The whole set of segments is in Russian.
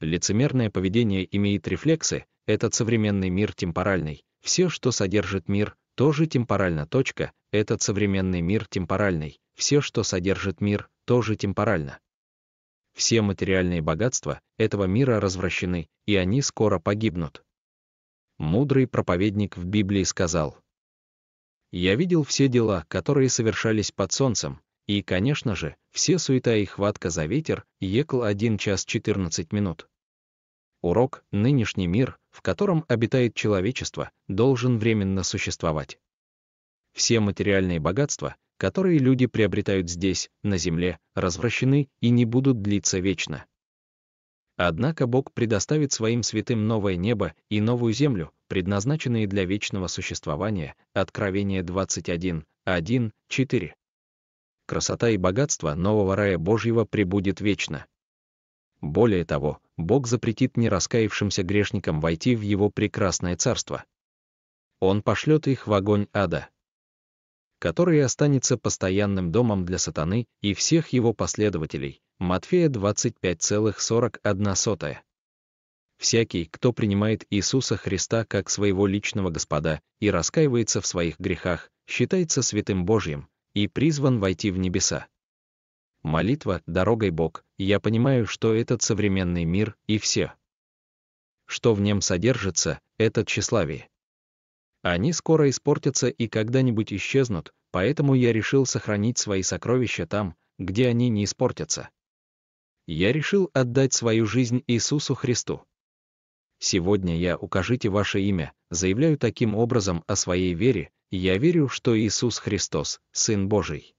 Лицемерное поведение имеет рефлексы, этот современный мир темпоральный. Все, что содержит мир, тоже темпорально. Точка, этот современный мир темпоральный. Все, что содержит мир, тоже темпорально. Все материальные богатства этого мира развращены, и они скоро погибнут. Мудрый проповедник в Библии сказал, «Я видел все дела, которые совершались под солнцем, и, конечно же, все суета и хватка за ветер, ехал 1 час 14 минут. Урок «Нынешний мир», в котором обитает человечество, должен временно существовать. Все материальные богатства, которые люди приобретают здесь, на земле, развращены и не будут длиться вечно. Однако Бог предоставит своим святым новое небо и новую землю, предназначенные для вечного существования. Откровение 21, 1, 4 красота и богатство нового рая Божьего пребудет вечно. Более того, Бог запретит не нераскаявшимся грешникам войти в его прекрасное царство. Он пошлет их в огонь ада, который останется постоянным домом для сатаны и всех его последователей. Матфея 25,41. Всякий, кто принимает Иисуса Христа как своего личного Господа и раскаивается в своих грехах, считается святым Божьим, и призван войти в небеса. Молитва «Дорогой Бог», я понимаю, что этот современный мир и все, что в нем содержится, это тщеславие. Они скоро испортятся и когда-нибудь исчезнут, поэтому я решил сохранить свои сокровища там, где они не испортятся. Я решил отдать свою жизнь Иисусу Христу. Сегодня я «Укажите ваше имя», заявляю таким образом о своей вере, я верю, что Иисус Христос, Сын Божий.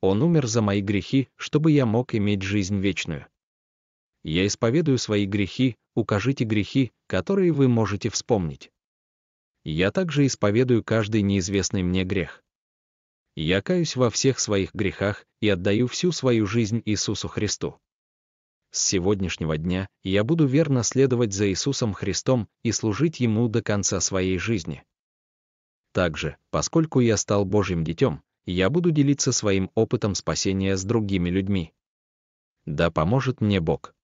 Он умер за мои грехи, чтобы я мог иметь жизнь вечную. Я исповедую свои грехи, укажите грехи, которые вы можете вспомнить. Я также исповедую каждый неизвестный мне грех. Я каюсь во всех своих грехах и отдаю всю свою жизнь Иисусу Христу. С сегодняшнего дня я буду верно следовать за Иисусом Христом и служить Ему до конца своей жизни. Также, поскольку я стал Божьим детем, я буду делиться своим опытом спасения с другими людьми. Да поможет мне Бог.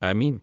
Аминь.